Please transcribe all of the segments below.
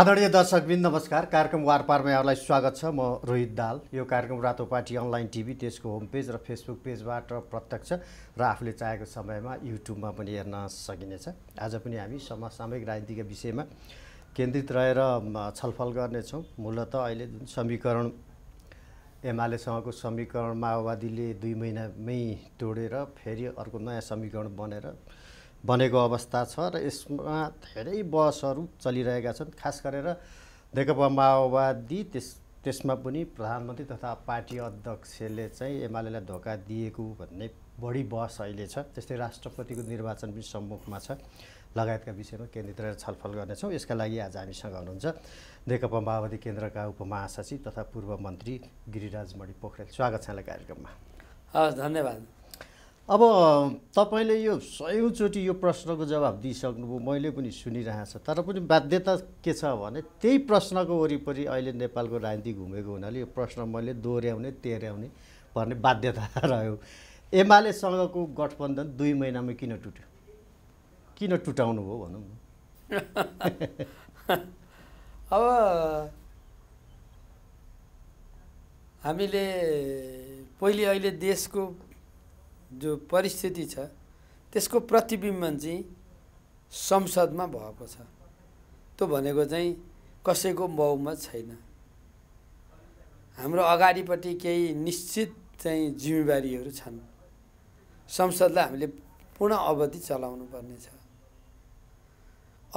आदरणीय दर्शकबिन नमस्कार कार्यक्रम वारपारमा यहाँलाई स्वागत छ म रोहित दाल यो कार्यक्रम रातो पार्टी अनलाइन टिभी त्यसको होम पेज र फेसबुक पेजबाट प्रत्यक्ष र आफूले चाहेको समयमा युट्युबमा पनि हेर्न सकिनेछ आज पनि हामी समसामयिक सामूहिक राजनीतिका विषयमा केन्द्रित रहेर छलफल गर्नेछौँ मूलत अहिले जुन समीकरण एमालेसँगको समीकरण माओवादीले दुई महिनामै तोडेर फेरि अर्को नयाँ समीकरण बनेर बनेको अवस्था छ र यसमा धेरै बहसहरू चलिरहेका छन् खास गरेर नेकपा माओवादी त्यस त्यसमा पनि प्रधानमन्त्री तथा पार्टी अध्यक्षले चाहिँ एमालेलाई धोका दिएको भन्ने बढी बहस अहिले छ त्यस्तै राष्ट्रपतिको निर्वाचन पनि सम्मुखमा छ लगायतका विषयमा केन्द्रित रहेर छलफल गर्नेछौँ यसका लागि आज हामीसँग हुनुहुन्छ नेकपा माओवादी केन्द्रका उपमहासचिव तथा पूर्व मन्त्री गिरिराज मणि पोखरेल स्वागत छ यहाँलाई कार्यक्रममा हस् धन्यवाद अब तपाईँले यो सयौँचोटि यो प्रश्नको जवाब दिइसक्नुभयो मैले पनि सुनिरहेको छ तर पनि बाध्यता के छ भने त्यही प्रश्नको वरिपरि अहिले नेपालको राजनीति घुमेको हुनाले यो प्रश्न मैले दोहोऱ्याउने तेह्र्याउने भन्ने बाध्यता रह्यो एमालेसँगको गठबन्धन दुई महिनामा किन टुट्यो किन टुटाउनु भयो भनौँ न अब हामीले पहिले अहिले देशको जो परिस्थिति छ त्यसको प्रतिबिम्बन चाहिँ संसदमा भएको छ त्यो भनेको चाहिँ कसैको बहुमत छैन हाम्रो अगाडिपट्टि केही निश्चित चाहिँ जिम्मेवारीहरू छन् संसदलाई हामीले पूर्ण अवधि चलाउनु पर्नेछ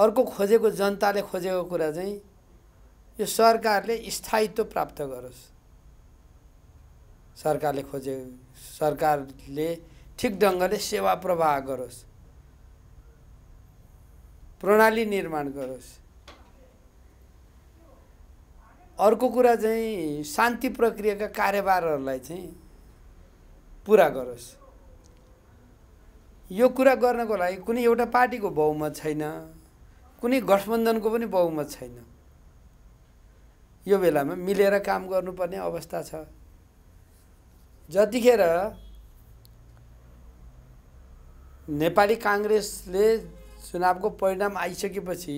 अर्को खोजेको जनताले खोजेको कुरा चाहिँ यो सरकारले स्थायित्व प्राप्त गरोस् सरकारले खोजेको सरकारले ठिक ढङ्गले सेवा प्रवाह गरोस् प्रणाली निर्माण गरोस् अर्को कुरा चाहिँ शान्ति प्रक्रियाका कार्यभारहरूलाई चाहिँ पुरा गरोस् यो कुरा गर्नको लागि कुनै एउटा पार्टीको बहुमत छैन कुनै गठबन्धनको पनि बहुमत छैन यो बेलामा मिलेर काम गर्नुपर्ने अवस्था छ जतिखेर नेपाली काङ्ग्रेसले चुनावको परिणाम आइसकेपछि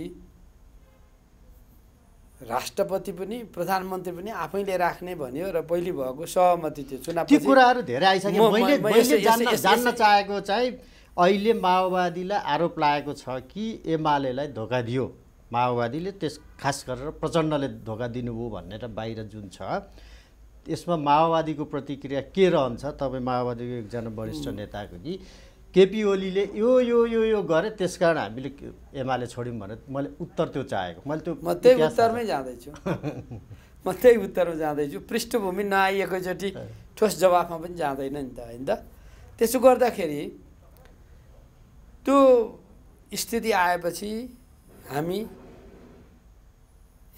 राष्ट्रपति पनि प्रधानमन्त्री पनि आफैले राख्ने भन्यो र पहिले भएको सहमति थियो चुनाव ती कुराहरू धेरै आइसक्यो मैले जान्न चाहेको चाहिँ अहिले माओवादीलाई आरोप लागेको छ कि एमालेलाई धोका दियो माओवादीले त्यस खास गरेर प्रचण्डले धोका दिनुभयो भनेर बाहिर जुन छ यसमा माओवादीको प्रतिक्रिया के रहन्छ तपाईँ माओवादीको एकजना वरिष्ठ नेताको कि केपी ओलीले यो यो यो यो गरे त्यस कारण हामीले एमाले छोड्यौँ भनेर मैले उत्तर त्यो चाहेको मैले त्यो म त्यही उत्तरमै जाँदैछु म त्यही उत्तरमा जाँदैछु पृष्ठभूमि नआइएकोचोटि ठोस जवाफमा पनि जाँदैन नि त होइन त त्यसो गर्दाखेरि त्यो स्थिति आएपछि हामी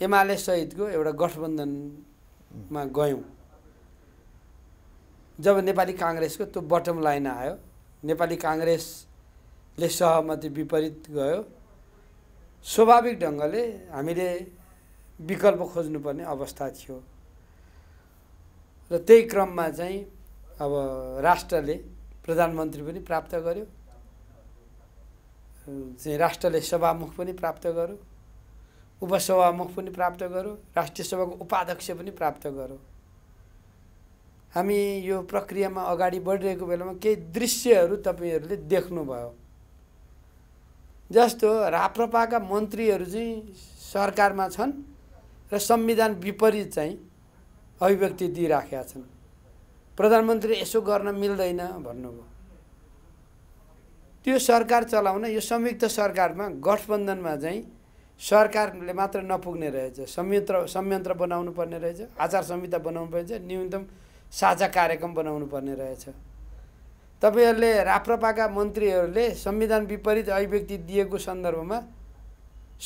एमाले सहितको एउटा गठबन्धनमा गयौँ जब नेपाली काङ्ग्रेसको त्यो बटम लाइन आयो नेपाली काङ्ग्रेसले सहमति विपरीत गयो स्वाभाविक ढङ्गले हामीले विकल्प खोज्नुपर्ने अवस्था थियो र त्यही क्रममा चाहिँ अब राष्ट्रले प्रधानमन्त्री पनि प्राप्त गर्यो चाहिँ राष्ट्रले सभामुख पनि प्राप्त गर्यो उपसभामुख पनि प्राप्त गर्यो राष्ट्रिय सभाको उपाध्यक्ष पनि प्राप्त गर्यो हामी यो प्रक्रियामा अगाडि बढिरहेको बेलामा केही दृश्यहरू तपाईँहरूले देख्नुभयो जस्तो राप्रपाका मन्त्रीहरू चाहिँ सरकारमा छन् र संविधान विपरीत चाहिँ अभिव्यक्ति दिइराखेका छन् प्रधानमन्त्री यसो गर्न मिल्दैन भन्नुभयो त्यो सरकार चलाउन यो संयुक्त सरकारमा गठबन्धनमा चाहिँ सरकारले मात्र नपुग्ने रहेछ संयन्त्र संयन्त्र बनाउनु पर्ने रहेछ आचार संहिता बनाउनु पर्नेछ न्यूनतम साझा कार्यक्रम बनाउनु पर्ने रहेछ तपाईँहरूले राप्रपाका मन्त्रीहरूले संविधान विपरीत अभिव्यक्ति दिएको सन्दर्भमा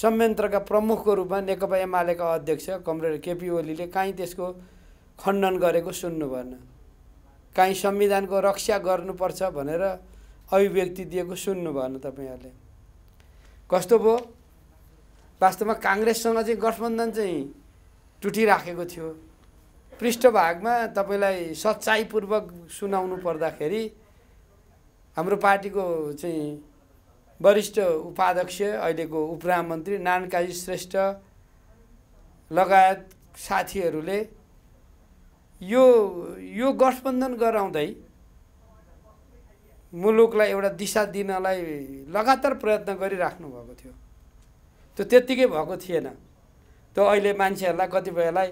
संयन्त्रका प्रमुखको रूपमा नेकपा एमालेका अध्यक्ष कमरेड केपी ओलीले काहीँ त्यसको खण्डन गरेको सुन्नु भएन काहीँ संविधानको रक्षा गर्नुपर्छ भनेर अभिव्यक्ति दिएको सुन्नु भएन तपाईँहरूले कस्तो भयो वास्तवमा काङ्ग्रेससँग चाहिँ गठबन्धन चाहिँ टुटिराखेको थियो पृष्ठभागमा तपाईँलाई सच्चाइपूर्वक सुनाउनु पर्दाखेरि हाम्रो पार्टीको चाहिँ वरिष्ठ उपाध्यक्ष अहिलेको उपरामन्त्री नानकाजी श्रेष्ठ लगायत साथीहरूले यो यो गठबन्धन गराउँदै मुलुकलाई एउटा दिशा दिनलाई लगातार प्रयत्न गरिराख्नु भएको थियो त्यो त्यत्तिकै भएको थिएन त्यो अहिले मान्छेहरूलाई कतिपयलाई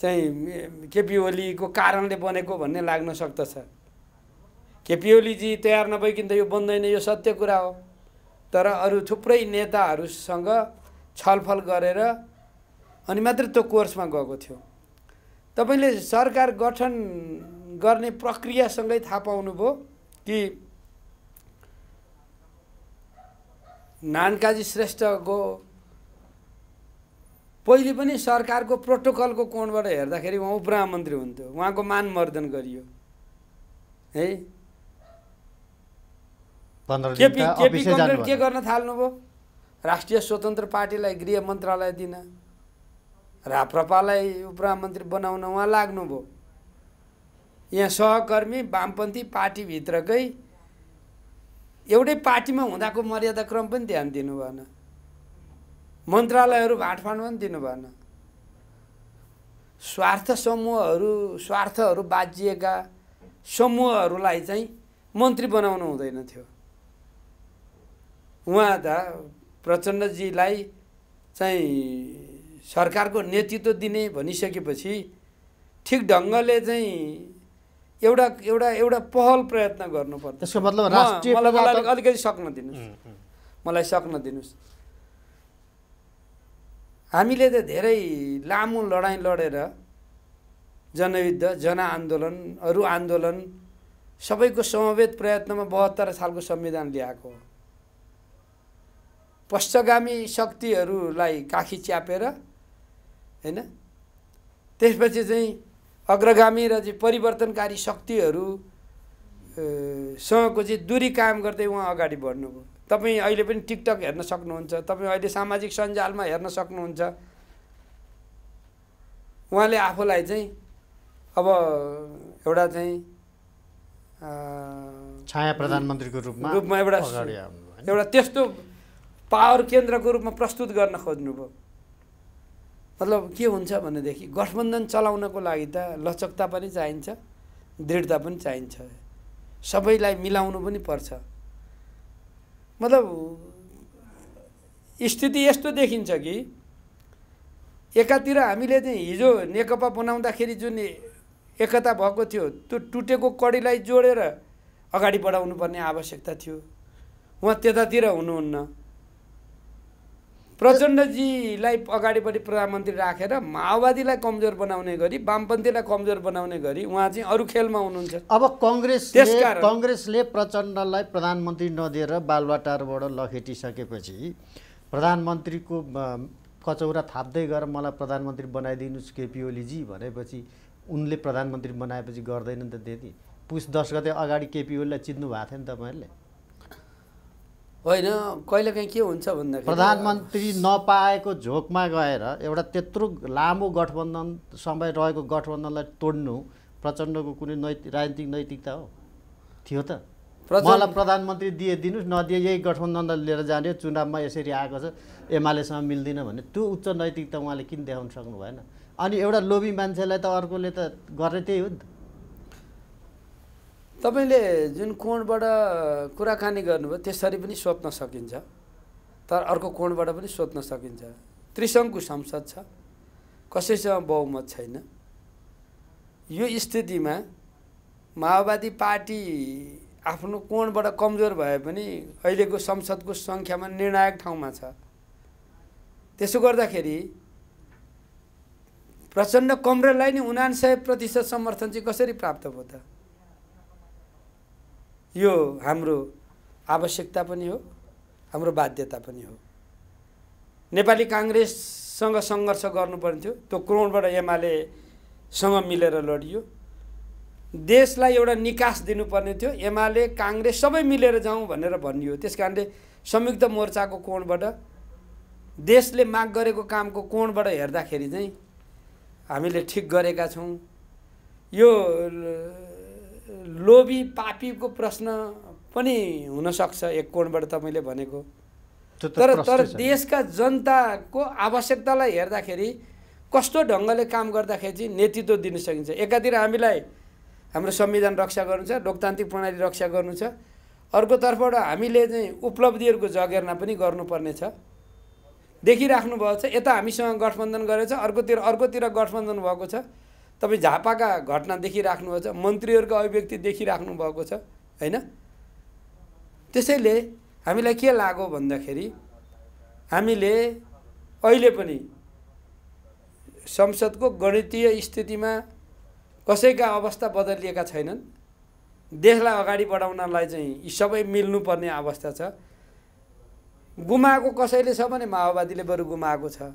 चाहिँ केपी ओलीको कारणले बनेको भन्ने लाग्न सक्दछ केपी ओलीजी तयार नभइकन त यो बन्दैन यो सत्य कुरा हो तर अरू थुप्रै नेताहरूसँग छलफल गरेर अनि मात्र त्यो कोर्समा गएको थियो तपाईँले सरकार गठन गर्ने प्रक्रियासँगै थाहा पाउनुभयो कि नानकाजी श्रेष्ठको पहिले पनि सरकारको प्रोटोकलको कोणबाट हेर्दाखेरि उहाँ उपमन्त्री हुन्थ्यो उहाँको मान मर्दन गरियो है केपी केपी के गर्न थाल्नुभयो राष्ट्रिय स्वतन्त्र पार्टीलाई गृह मन्त्रालय दिन राप्रपालाई उपमन्त्री बनाउन उहाँ लाग्नुभयो यहाँ सहकर्मी वामपन्थी पार्टीभित्रकै एउटै पार्टीमा हुँदाको मर्यादाक्रम पनि ध्यान दिनु भएन मन्त्रालयहरू भाँडफाँडमा पनि दिनु भएन स्वार्थ समूहहरू स्वार्थहरू बाजिएका समूहहरूलाई चाहिँ मन्त्री बनाउनु हुँदैन थियो उहाँ त प्रचण्डजीलाई चाहिँ सरकारको नेतृत्व दिने भनिसकेपछि ठिक ढङ्गले चाहिँ एउटा एउटा एउटा पहल प्रयत्न गर्नुपर्छ त्यसको मतलब मलाई अलिकति सक्न दिनुहोस् मलाई सक्न दिनुहोस् हामीले त धेरै लामो लडाइँ लडेर जनयुद्ध जनआन्दोलन अरू आन्दोलन सबैको समवेत प्रयत्नमा बहत्तर सालको संविधान ल्याएको पश्चगामी शक्तिहरूलाई काखी च्यापेर होइन त्यसपछि चाहिँ अग्रगामी र चाहिँ परिवर्तनकारी शक्तिहरूसँगको चाहिँ दुरी कायम गर्दै उहाँ अगाडि बढ्नुभयो तपाईँ अहिले पनि टिकटक हेर्न सक्नुहुन्छ तपाईँ अहिले सामाजिक सञ्जालमा हेर्न सक्नुहुन्छ उहाँले आफूलाई चाहिँ अब एउटा चाहिँ छाया प्रधानमन्त्रीको रूपमा रूपमा एउटा एउटा त्यस्तो पावर केन्द्रको रूपमा प्रस्तुत गर्न खोज्नुभयो मतलब के हुन्छ भनेदेखि गठबन्धन चलाउनको लागि त लचकता पनि चाहिन्छ दृढता पनि चाहिन्छ सबैलाई मिलाउनु पनि पर्छ मतलब स्थिति यस्तो देखिन्छ कि एकातिर हामीले चाहिँ हिजो नेकपा बनाउँदाखेरि जुन एकता भएको थियो त्यो टुटेको कडीलाई जोडेर अगाडि पर्ने आवश्यकता थियो उहाँ त्यतातिर हुनुहुन्न प्रचण्डजीलाई अगाडिपट्टि प्रधानमन्त्री राखेर रा, माओवादीलाई कमजोर बनाउने गरी वामपन्थीलाई कमजोर बनाउने गरी उहाँ चाहिँ अरू खेलमा हुनुहुन्छ अब कङ्ग्रेसले कङ्ग्रेसले प्रचण्डलाई प्रधानमन्त्री नदिएर बालवाटारबाट लखेटिसकेपछि प्रधानमन्त्रीको कचौरा थाप्दै गएर मलाई प्रधानमन्त्री बनाइदिनुहोस् केपी ओलीजी भनेपछि उनले प्रधानमन्त्री बनाएपछि गर्दैन नि त त्यति पुस दस गते अगाडि केपी ओलीलाई चित्नु भएको थियो नि तपाईँहरूले होइन कहिलेकाहीँ के हुन्छ भन्दाखेरि प्रधानमन्त्री नपाएको झोकमा गएर एउटा त्यत्रो लामो गठबन्धन समय रहेको गठबन्धनलाई तोड्नु प्रचण्डको कुनै नैतिक राजनीतिक नैतिकता हो थियो त मलाई प्रधानमन्त्री दिए दिनुहोस् नदिए यही गठबन्धनलाई लिएर जाने चुनावमा यसरी आएको छ एमालेसँग मिल्दिन भने त्यो उच्च नैतिकता उहाँले किन देखाउन सक्नु भएन अनि एउटा लोभी मान्छेलाई त अर्कोले त गर्ने त्यही हो नि तपाईँले जुन कोणबाट कुराकानी गर्नुभयो त्यसरी पनि सोध्न सकिन्छ तर अर्को कोणबाट पनि सोध्न सकिन्छ त्रिसङ्घको संसद छ कसैसँग बहुमत छैन यो स्थितिमा माओवादी पार्टी आफ्नो कोणबाट कमजोर भए पनि अहिलेको संसदको सङ्ख्यामा निर्णायक ठाउँमा छ त्यसो गर्दाखेरि प्रचण्ड कमरेलाई नै उनान्सय प्रतिशत समर्थन चाहिँ कसरी प्राप्त भयो त यो हाम्रो आवश्यकता पनि हो हाम्रो बाध्यता पनि हो नेपाली काङ्ग्रेससँग सङ्घर्ष गर्नुपर्ने थियो त्यो क्रोडबाट एमालेसँग मिलेर लडियो देशलाई एउटा निकास दिनुपर्ने थियो एमाले काङ्ग्रेस सबै मिलेर जाउँ भनेर भनियो त्यस कारणले संयुक्त मोर्चाको कोणबाट देशले माग गरेको कामको कोणबाट हेर्दाखेरि चाहिँ हामीले ठिक गरेका छौँ यो लोभी पापीको प्रश्न पनि हुनसक्छ एक कोणबाट तपाईँले भनेको तर तर देशका जनताको आवश्यकतालाई हेर्दाखेरि कस्तो ढङ्गले काम गर्दाखेरि चाहिँ नेतृत्व दिन सकिन्छ एकातिर हामीलाई हाम्रो संविधान रक्षा गर्नु छ लोकतान्त्रिक प्रणाली रक्षा गर्नु छ अर्कोतर्फबाट हामीले चाहिँ उपलब्धिहरूको जगेर्ना पनि गर्नुपर्ने गर्नुपर्नेछ भएको छ यता हामीसँग गठबन्धन गरेको छ अर्कोतिर अर्कोतिर गठबन्धन भएको छ तपाईँ झापाका घटना देखिराख्नुभएको छ मन्त्रीहरूको अभिव्यक्ति देखिराख्नु भएको छ होइन त्यसैले हामीलाई के लाग्यो भन्दाखेरि हामीले अहिले पनि संसदको गणितीय स्थितिमा कसैका अवस्था बदलिएका छैनन् देशलाई अगाडि बढाउनलाई चाहिँ यी सबै मिल्नुपर्ने अवस्था छ गुमाएको कसैले छ भने माओवादीले बरु गुमाएको छ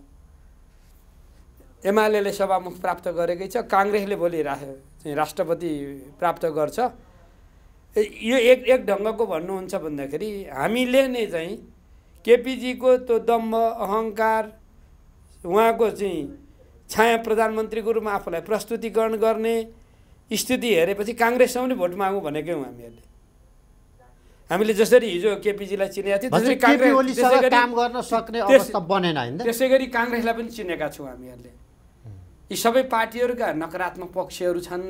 एमाले सभामुख प्राप्त गरेकै छ काङ्ग्रेसले भोलि राष्ट्रपति प्राप्त गर्छ यो एक एक ढङ्गको भन्नुहुन्छ भन्दाखेरि हामीले नै चाहिँ केपिजीको त्यो दम्भ अहङ्कार उहाँको चाहिँ छाया प्रधानमन्त्रीको रूपमा आफूलाई प्रस्तुतिकरण गर्ने स्थिति हेरेपछि काङ्ग्रेससँग पनि भोट मागौँ भनेकै हौँ हामीहरूले हामीले जसरी हिजो केपिजीलाई चिनेका थियौँ त्यसै गरी काङ्ग्रेसलाई पनि चिनेका छौँ हामीहरूले यी सबै पार्टीहरूका नकारात्मक पक्षहरू छन्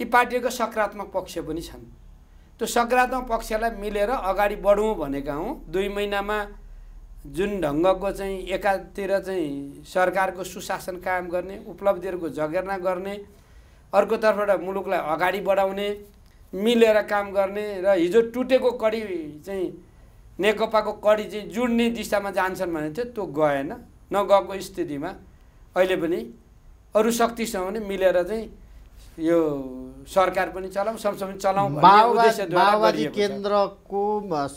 यी पार्टीहरूको सकारात्मक पक्ष पनि छन् त्यो सकारात्मक पक्षलाई मिलेर अगाडि बढौँ भनेका हौँ दुई महिनामा जुन ढङ्गको चाहिँ एकातिर चाहिँ सरकारको सुशासन कायम गर्ने उपलब्धिहरूको जगेर्ना गर्ने अर्कोतर्फबाट मुलुकलाई अगाडि बढाउने मिलेर काम गर्ने र हिजो टुटेको कडी चाहिँ नेकपाको कडी चाहिँ जुड्ने दिशामा जान्छन् भने चाहिँ त्यो गएन नगएको स्थितिमा अहिले पनि अरू शक्तिसँग पनि मिलेर चाहिँ यो सरकार पनि चलाउँ संसद पनि चलाउँ माओवादी केन्द्रको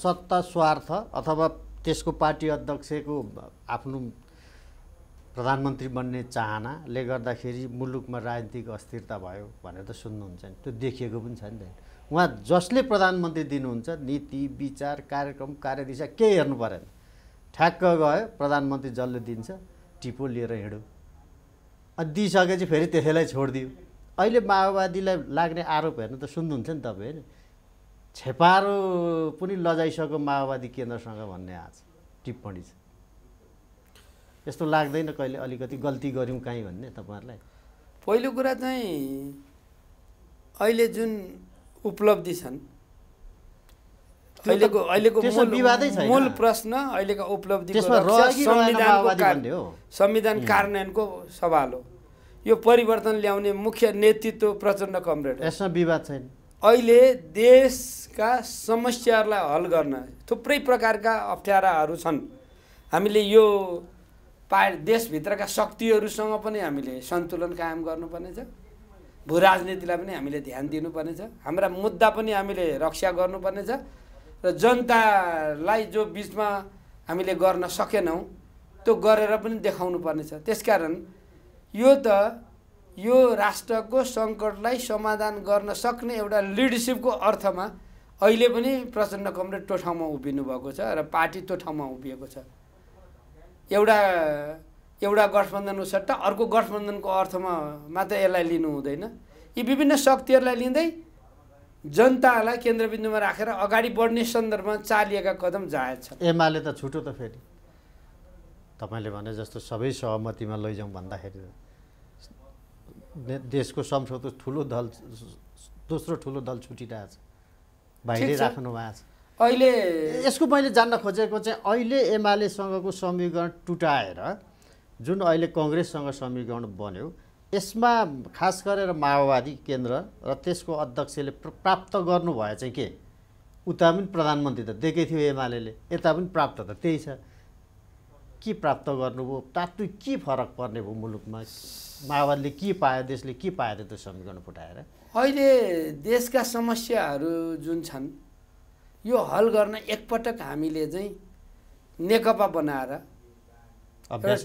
सत्ता स्वार्थ अथवा त्यसको पार्टी अध्यक्षको आफ्नो प्रधानमन्त्री बन्ने चाहनाले गर्दाखेरि मुलुकमा राजनीतिक अस्थिरता भयो भनेर त सुन्नुहुन्छ नि त्यो देखिएको पनि छ नि त उहाँ जसले प्रधानमन्त्री दिनुहुन्छ नीति विचार कार्यक्रम कार्यदिशा केही हेर्नु परेन ठ्याक्क गयो प्रधानमन्त्री जसले दिन्छ टिपो लिएर हिँड्यो अनि दिइसकेपछि फेरि त्यसैलाई छोडिदियो अहिले माओवादीलाई लाग्ने आरोप हेर्नु त सुन्नुहुन्छ नि तपाईँ छेपारो पनि लजाइसक्यो माओवादी केन्द्रसँग भन्ने आज टिप्पणी छ यस्तो लाग्दैन कहिले अलिकति गल्ती गऱ्यौँ कहीँ भन्ने तपाईँहरूलाई पहिलो कुरा चाहिँ अहिले जुन उपलब्धि छन् अहिलेको अहिलेको मूल प्रश्न अहिलेको उपलब्धि संविधानको संविधान कार्यान्वयनको सवाल हो यो परिवर्तन ल्याउने मुख्य नेतृत्व प्रचण्ड कमरेड यसमा विवाद छैन अहिले देशका समस्याहरूलाई हल गर्न थुप्रै प्रकारका अप्ठ्याराहरू छन् हामीले यो पा देशभित्रका शक्तिहरूसँग पनि हामीले सन्तुलन कायम गर्नुपर्नेछ भू राजनीतिलाई पनि हामीले ध्यान दिनुपर्नेछ हाम्रा मुद्दा पनि हामीले रक्षा गर्नुपर्नेछ र जनतालाई जो बिचमा हामीले गर्न सकेनौँ त्यो गरेर पनि देखाउनु पर्नेछ त्यसकारण यो त यो राष्ट्रको सङ्कटलाई समाधान गर्न सक्ने एउटा लिडरसिपको अर्थमा अहिले पनि प्रचण्ड कमरे त्यो ठाउँमा उभिनु भएको छ र पार्टी त्यो ठाउँमा उभिएको छ एउटा एउटा गठबन्धनको सट्टा अर्को गठबन्धनको अर्थमा मात्र यसलाई लिनु हुँदैन यी विभिन्न शक्तिहरूलाई लिँदै जनतालाई केन्द्रबिन्दुमा राखेर अगाडि बढ्ने सन्दर्भमा चालिएका कदम जायज छ एमाले त छुटो त फेरि तपाईँले भने जस्तो सबै सहमतिमा लैजाउँ भन्दाखेरि देशको संसद ठुलो दल दोस्रो ठुलो दल छुटिरहेछ बाहिरै राख्नु भएको छ अहिले यसको मैले जान्न खोजेको चाहिँ अहिले एमालेसँगको समीकरण टुटाएर जुन अहिले कङ्ग्रेससँग समीकरण बन्यो यसमा खास गरेर माओवादी केन्द्र र त्यसको अध्यक्षले प्राप्त भए चाहिँ के उता पनि प्रधानमन्त्री त दिएकै थियो एमाले यता पनि प्राप्त त त्यही छ के प्राप्त गर्नुभयो तातु के फरक पर्ने भयो मुलुकमा माओवादीले के पायो देशले के पायो त्यो समीकरण फुटाएर अहिले देशका समस्याहरू जुन छन् यो हल गर्न एकपटक हामीले चाहिँ नेकपा बनाएर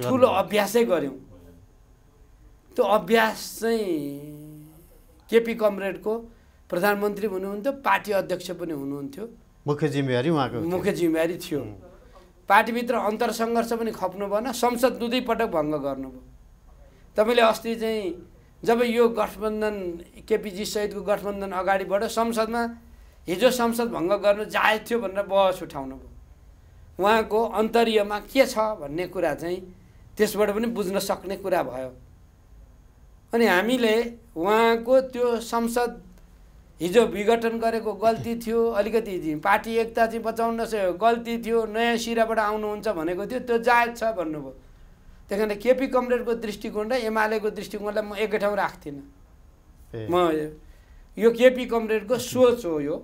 ठुलो अभ्यासै गऱ्यौँ त्यो अभ्यास चाहिँ केपी कमरेडको प्रधानमन्त्री हुनुहुन्थ्यो पार्टी अध्यक्ष पनि हुनुहुन्थ्यो मुख्य जिम्मेवारी उहाँको मुख्य जिम्मेवारी थियो पार्टीभित्र अन्तरसङ्घर्ष पनि खप्नु भएन संसद दुई पटक भङ्ग गर्नुभयो तपाईँले अस्ति चाहिँ जब यो गठबन्धन केपिजी सहितको गठबन्धन अगाडि बढ्यो संसदमा हिजो संसद भङ्ग गर्नु जायज थियो भनेर बहस उठाउनुभयो उहाँको अन्तरियमा के छ भन्ने कुरा चाहिँ त्यसबाट पनि बुझ्न सक्ने कुरा भयो अनि हामीले उहाँको त्यो संसद हिजो विघटन गरेको गल्ती थियो अलिकति पार्टी एकता चाहिँ बचाउन गल्ती थियो नयाँ सिराबाट आउनुहुन्छ भनेको थियो त्यो जायज छ भन्नुभयो त्यही कारण केपी कमरेडको दृष्टिकोण र एमालेको दृष्टिकोणलाई म एकै ठाउँ राख्थिनँ म यो केपी कमरेडको सोच हो यो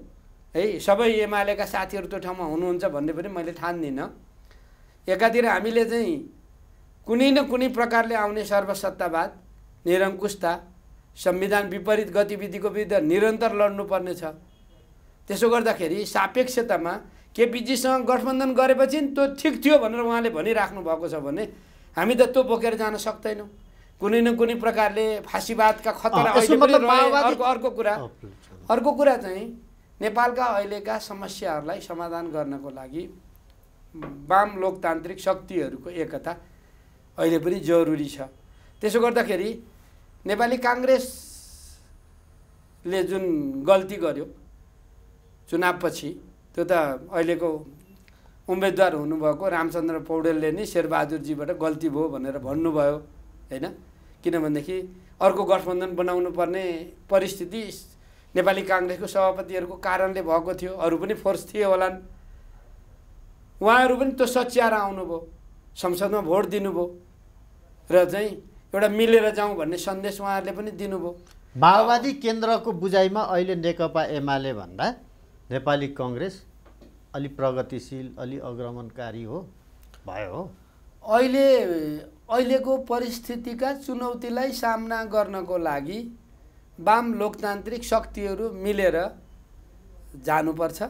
है सबै एमालेका साथीहरू त्यो ठाउँमा हुनुहुन्छ भन्ने पनि मैले ठान्दिनँ एकातिर हामीले चाहिँ कुनै न कुनै प्रकारले आउने सर्वसत्तावाद निरङ्कुशता संविधान विपरीत गतिविधिको विरुद्ध निरन्तर लड्नुपर्नेछ छ त्यसो गर्दाखेरि सापेक्षतामा केपिजीसँग गठबन्धन गरेपछि त्यो ठिक थियो भनेर उहाँले भनिराख्नु भएको छ भने हामी त त्यो बोकेर जान सक्दैनौँ कुनै न कुनै प्रकारले फाँसीवादका खतरा अर्को अर्को कुरा अर्को कुरा चाहिँ नेपालका अहिलेका समस्याहरूलाई समाधान गर्नको लागि वाम लोकतान्त्रिक शक्तिहरूको एकता अहिले पनि जरुरी छ त्यसो गर्दाखेरि नेपाली काङ्ग्रेसले जुन गल्ती गर्यो चुनावपछि त्यो त अहिलेको उम्मेदवार हुनुभएको रामचन्द्र पौडेलले नै शेरबहादुरजीबाट गल्ती भयो भनेर भन्नुभयो होइन किनभनेदेखि अर्को गठबन्धन बनाउनु पर्ने परिस्थिति नेपाली काङ्ग्रेसको सभापतिहरूको कारणले भएको थियो अरू पनि फोर्स थिए होलान् उहाँहरू पनि त्यो सच्याएर आउनुभयो संसदमा भोट दिनुभयो र चाहिँ एउटा मिलेर जाउँ भन्ने सन्देश उहाँहरूले पनि दिनुभयो माओवादी केन्द्रको बुझाइमा अहिले नेकपा एमाले भन्दा नेपाली कङ्ग्रेस अलि प्रगतिशील अलि अग्रमणकारी हो भयो हो अहिले अहिलेको परिस्थितिका चुनौतीलाई सामना गर्नको लागि वाम लोकतान्त्रिक शक्तिहरू मिलेर जानुपर्छ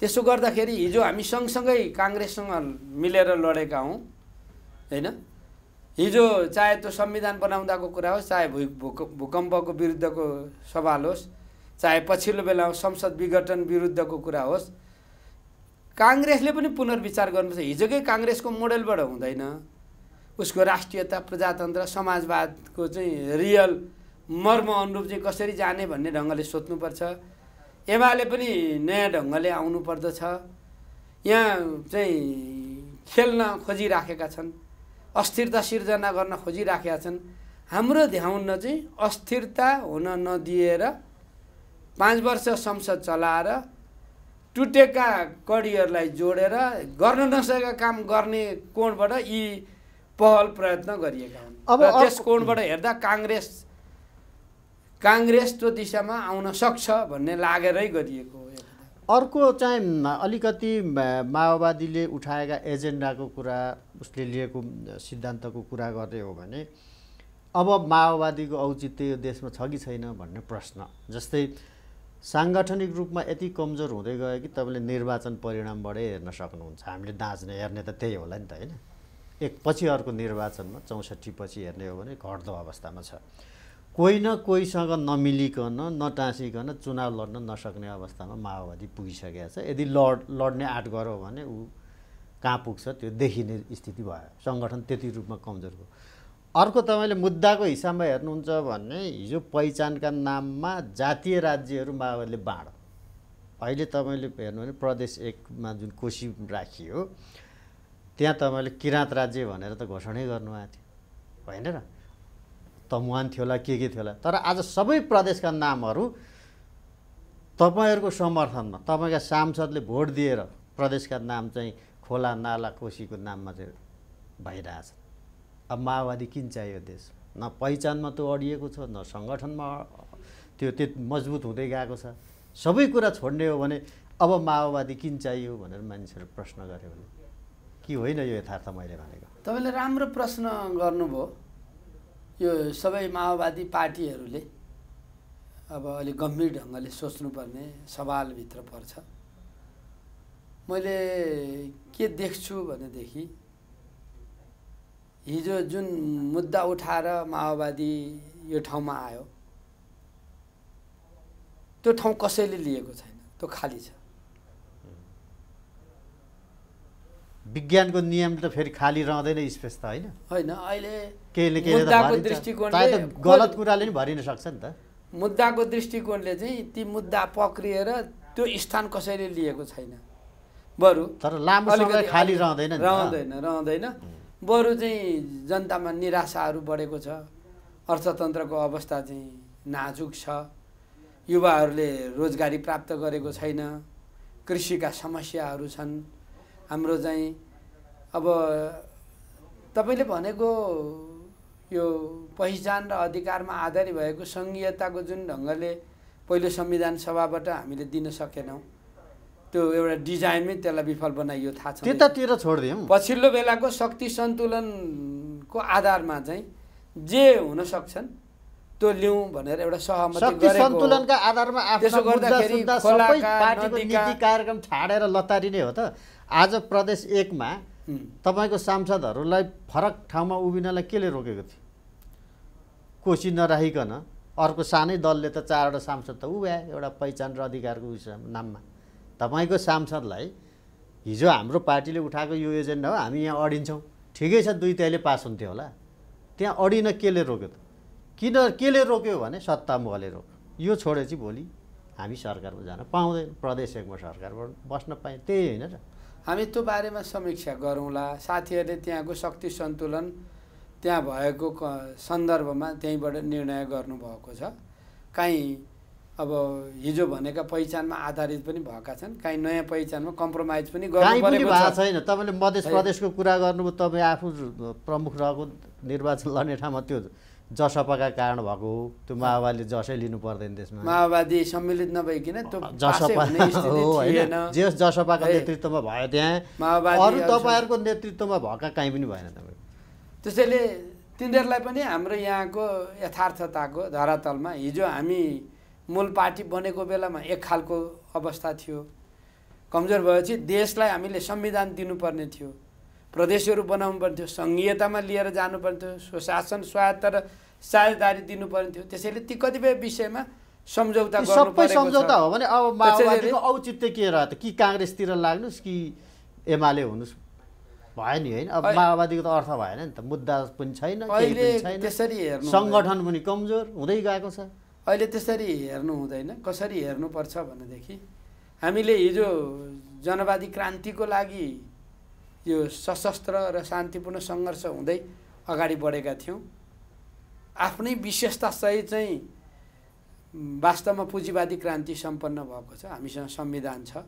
त्यसो गर्दाखेरि हिजो हामी सँगसँगै काङ्ग्रेससँग मिलेर लडेका हौँ होइन हिजो चाहे त्यो संविधान बनाउँदाको कुरा होस् चाहे भू भूकम्पको विरुद्धको सवाल होस् चाहे पछिल्लो बेलामा संसद विघटन विरुद्धको कुरा होस् काङ्ग्रेसले पनि पुनर्विचार गर्नुपर्छ हिजोकै काङ्ग्रेसको मोडलबाट हुँदैन उसको राष्ट्रियता प्रजातन्त्र समाजवादको चाहिँ रियल मर्म अनुरूप चाहिँ कसरी जाने भन्ने ढङ्गले सोध्नुपर्छ एमाले पनि नयाँ ढङ्गले आउनुपर्दछ यहाँ चाहिँ खेल्न खोजिराखेका छन् अस्थिरता सिर्जना गर्न खोजिराखेका छन् हाम्रो ध्याउन चाहिँ अस्थिरता हुन नदिएर पाँच वर्ष संसद चलाएर टुटेका कडीहरूलाई जोडेर गर्न नसकेका काम गर्ने कोणबाट यी पहल प्रयत्न गरिएका हुन् अब त्यस कोणबाट हेर्दा काङ्ग्रेस काङ्ग्रेस त्यो दिशामा आउन सक्छ भन्ने लागेरै गरिएको अर्को चाहिँ अलिकति माओवादीले उठाएका एजेन्डाको कुरा उसले लिएको सिद्धान्तको कुरा गर्दै हो भने अब माओवादीको औचित्य यो देशमा छ कि छैन भन्ने प्रश्न जस्तै साङ्गठनिक रूपमा यति कमजोर हुँदै गयो कि तपाईँले निर्वाचन परिणामबाटै हेर्न सक्नुहुन्छ हामीले दाँच्ने हेर्ने त त्यही होला नि त होइन एक पछि अर्को निर्वाचनमा चौसठी पछि हेर्ने हो भने घट्दो अवस्थामा छ कोही न कोहीसँग नमिलिकन नटाँसिकन चुनाव लड्न नसक्ने अवस्थामा माओवादी पुगिसकेको छ यदि लड लड्ने आँट गरौँ भने ऊ कहाँ पुग्छ त्यो देखिने स्थिति भयो सङ्गठन त्यति रूपमा कमजोर भयो अर्को तपाईँले मुद्दाको हिसाबमा हेर्नुहुन्छ भने हिजो पहिचानका नाममा जातीय राज्यहरू माओवादीले बाँड अहिले तपाईँले हेर्नु भने प्रदेश एकमा जुन कोसी राखियो त्यहाँ तपाईँले किराँत राज्य भनेर त घोषणै गर्नुभएको थियो होइन र तमुवान थियो होला के के थियो होला तर आज सबै प्रदेशका नामहरू तपाईँहरूको समर्थनमा तपाईँका सांसदले भोट दिएर प्रदेशका नाम चाहिँ खोला नाला कोसीको नाममा चाहिँ भइरहेछ अब माओवादी किन चाहियो देश न पहिचानमा त्यो अडिएको छ न सङ्गठनमा त्यो त्यो मजबुत हुँदै गएको छ सबै कुरा छोड्ने हो भने अब माओवादी किन चाहियो भनेर मान्छेहरू प्रश्न गऱ्यो भने कि होइन यो यथार्थ मैले भनेको तपाईँले राम्रो प्रश्न गर्नुभयो यो सबै माओवादी पार्टीहरूले अब अलिक गम्भीर ढङ्गले सोच्नुपर्ने सवालभित्र पर्छ मैले के देख्छु भनेदेखि हिजो जुन मुद्दा उठाएर माओवादी यो ठाउँमा आयो त्यो ठाउँ कसैले लिएको छैन त्यो खाली छ विज्ञानको नियम त फेरि खाली रहँदैन स्पेस त होइन होइन अहिले गलत कुराले नि भरिन सक्छ नि त मुद्दाको दृष्टिकोणले चाहिँ ती मुद्दा पक्रिएर त्यो स्थान कसैले लिएको छैन बरु तर लामो खाली रहँदैन रहँदैन रहँदैन बरु चाहिँ जनतामा निराशाहरू बढेको छ अर्थतन्त्रको अवस्था चाहिँ नाजुक छ युवाहरूले रोजगारी प्राप्त गरेको छैन कृषिका समस्याहरू छन् हाम्रो चाहिँ अब तपाईँले भनेको यो पहिचान र अधिकारमा आधारित भएको सङ्घीयताको जुन ढङ्गले पहिलो संविधान सभाबाट हामीले दिन सकेनौँ त्यो एउटा डिजाइनमै त्यसलाई विफल बनाइयो थाहा छ त्यतातिर छोडिदियौँ पछिल्लो बेलाको शक्ति सन्तुलनको आधारमा चाहिँ जे हुन सक्छन् त्यो लिउँ भनेर एउटा सहमति सन्तुलनका आधारमा त्यसो गर्दाखेरि कार्यक्रम छाडेर लतारिने हो त आज प्रदेश एकमा तपाईँको सांसदहरूलाई फरक ठाउँमा उभिनलाई केले रोकेको थियो कोसी नराखिकन अर्को सानै दलले त चारवटा सांसद त उभ्या एउटा पहिचान र अधिकारको नाममा तपाईँको सांसदलाई हिजो हाम्रो पार्टीले उठाएको यो एजेन्डा हो हामी यहाँ अडिन्छौँ ठिकै छ दुई तयले पास हुन्थ्यो होला त्यहाँ अडिन केले रोक्यो त किन केले रोक्यो भने सत्ता मोहले रोक्यो यो छोडेपछि भोलि हामी सरकारमा जान पाउँदैन प्रदेश एकमा सरकार बस्न पाएँ त्यही होइन र हामी त्यो बारेमा समीक्षा गरौँला साथीहरूले त्यहाँको शक्ति सन्तुलन त्यहाँ भएको सन्दर्भमा त्यहीँबाट निर्णय गर्नुभएको छ काहीँ अब हिजो भनेका पहिचानमा आधारित पनि भएका छन् काहीँ नयाँ पहिचानमा कम्प्रोमाइज पनि गर्नु छैन तपाईँले मध्य प्रदेशको कुरा गर्नुभयो तपाईँ आफू प्रमुख रहेको निर्वाचन लड्ने ठाउँमा त्यो जसपाका कारण भएको हो त्यो माओवादीले जसै लिनु पर्दैन त्यसमा माओवादी सम्मिलित नभइकन जसपा हो होइन जे जसपाको नेतृत्वमा भयो त्यहाँ माओवादी अरू तपाईँहरूको नेतृत्वमा भएका काहीँ पनि भएन तपाईँ त्यसैले तिनीहरूलाई पनि हाम्रो यहाँको यथार्थताको धरातलमा हिजो हामी मूल पार्टी बनेको बेलामा एक खालको अवस्था थियो कमजोर भएपछि देशलाई हामीले संविधान दिनुपर्ने थियो प्रदेशहरू बनाउनु पर्थ्यो सङ्घीयतामा लिएर जानुपर्ने थियो स्वशासन स्वायत्त र साझेदारी दिनुपर्ने थियो त्यसैले ती कतिपय विषयमा सम्झौता सबै सम्झौता हो भने अब माओवादीको औचित्य के रह्यो त कि काङ्ग्रेसतिर लाग्नुहोस् कि एमाले हुनुहोस् भयो नि होइन अब माओवादीको त अर्थ भएन नि त मुद्दा पनि छैन त्यसरी हेर्नु सङ्गठन पनि कमजोर हुँदै गएको छ अहिले त्यसरी हेर्नु हुँदैन कसरी हेर्नुपर्छ भनेदेखि हामीले हिजो जनवादी क्रान्तिको लागि यो सशस्त्र र शान्तिपूर्ण सङ्घर्ष हुँदै अगाडि बढेका थियौँ आफ्नै विशेषतासहित चाहिँ वास्तवमा पुँजीवादी क्रान्ति सम्पन्न भएको छ हामीसँग संविधान छ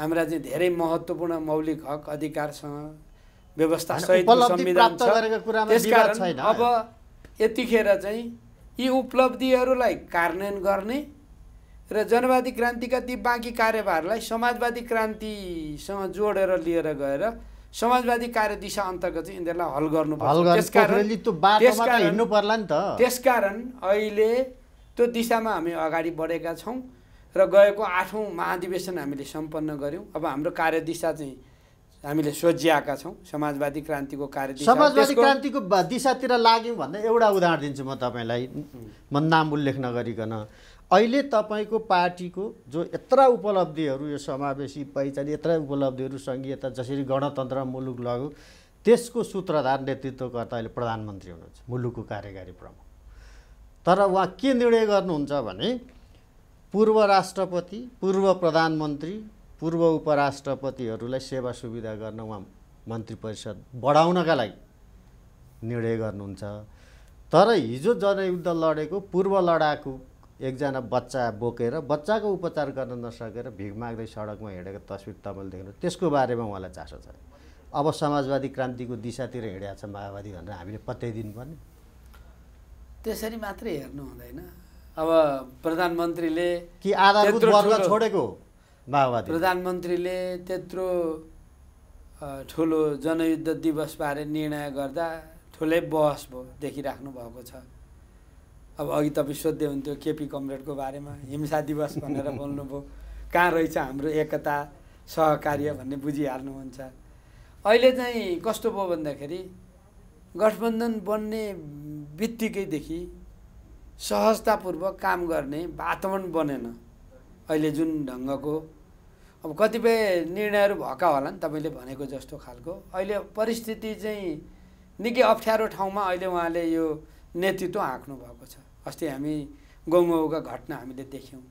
हाम्रा चाहिँ धेरै महत्त्वपूर्ण मौलिक हक अधिकारसँग व्यवस्थासहित संविधान छ अब यतिखेर चाहिँ यी उपलब्धिहरूलाई कार्यान्वयन गर्ने र जनवादी क्रान्तिका ती बाँकी कार्यभारलाई समाजवादी क्रान्तिसँग जोडेर लिएर गएर समाजवादी कार्यदिशा अन्तर्गत चाहिँ यिनीहरूलाई हल गर्नु हिँड्नु पर्ला नि त त्यसकारण अहिले त्यो दिशामा हामी अगाडि बढेका छौँ र गएको आठौँ महाधिवेशन हामीले सम्पन्न गऱ्यौँ अब हाम्रो कार्यदिशा चाहिँ हामीले सोझ्याएका छौँ समाजवादी क्रान्तिको कार्य समाजवादी क्रान्तिको दिशातिर लाग्यौँ भन्दा एउटा उदाहरण दिन्छु म तपाईँलाई म नाम उल्लेख नगरिकन अहिले तपाईँको पार्टीको जो यत्र उपलब्धिहरू यो समावेशी पहिचान यत्र उपलब्धिहरू सङ्घीयता जसरी गणतन्त्र मुलुक लग्यो त्यसको सूत्रधार नेतृत्वकर्ता अहिले प्रधानमन्त्री हुनुहुन्छ मुलुकको कार्यकारी प्रमुख तर उहाँ के निर्णय गर्नुहुन्छ भने पूर्व राष्ट्रपति पूर्व प्रधानमन्त्री पूर्व उपराष्ट्रपतिहरूलाई सेवा सुविधा गर्न उहाँ मन्त्री परिषद बढाउनका लागि निर्णय गर्नुहुन्छ तर हिजो जनयुद्ध लडेको पूर्व लडाकु एकजना बच्चा बोकेर बच्चाको उपचार गर्न नसकेर भिख माग्दै सडकमा हिँडेको तस्विर तपाईँले देख्नु त्यसको बारेमा उहाँलाई चासो छ अब समाजवादी क्रान्तिको दिशातिर हिँडेको छ माओवादी भनेर हामीले पत्याइदिनु पर्ने त्यसरी मात्रै हेर्नु हुँदैन अब प्रधानमन्त्रीले कि आधारभूत वर्ग छोडेको माओवादी प्रधानमन्त्रीले त्यत्रो ठुलो जनयुद्ध दिवसबारे निर्णय गर्दा ठुलै बहस भयो देखिराख्नु भएको छ अब अघि तपाईँ सोध्दै हुन्थ्यो केपी कमरेडको बारेमा हिंसा दिवस भनेर बोल्नुभयो कहाँ रहेछ हाम्रो एकता सहकार्य भन्ने बुझिहाल्नुहुन्छ अहिले चाहिँ कस्तो भयो भन्दाखेरि गठबन्धन बन्ने बित्तिकैदेखि सहजतापूर्वक काम गर्ने वातावरण बनेन अहिले जुन ढङ्गको अब कतिपय निर्णयहरू भएका होला नि तपाईँले भनेको जस्तो खालको अहिले परिस्थिति चाहिँ निकै अप्ठ्यारो ठाउँमा अहिले उहाँले यो नेतृत्व हाँक्नु भएको छ अस्ति हामी गाउँगाउँका घटना हामीले देख्यौँ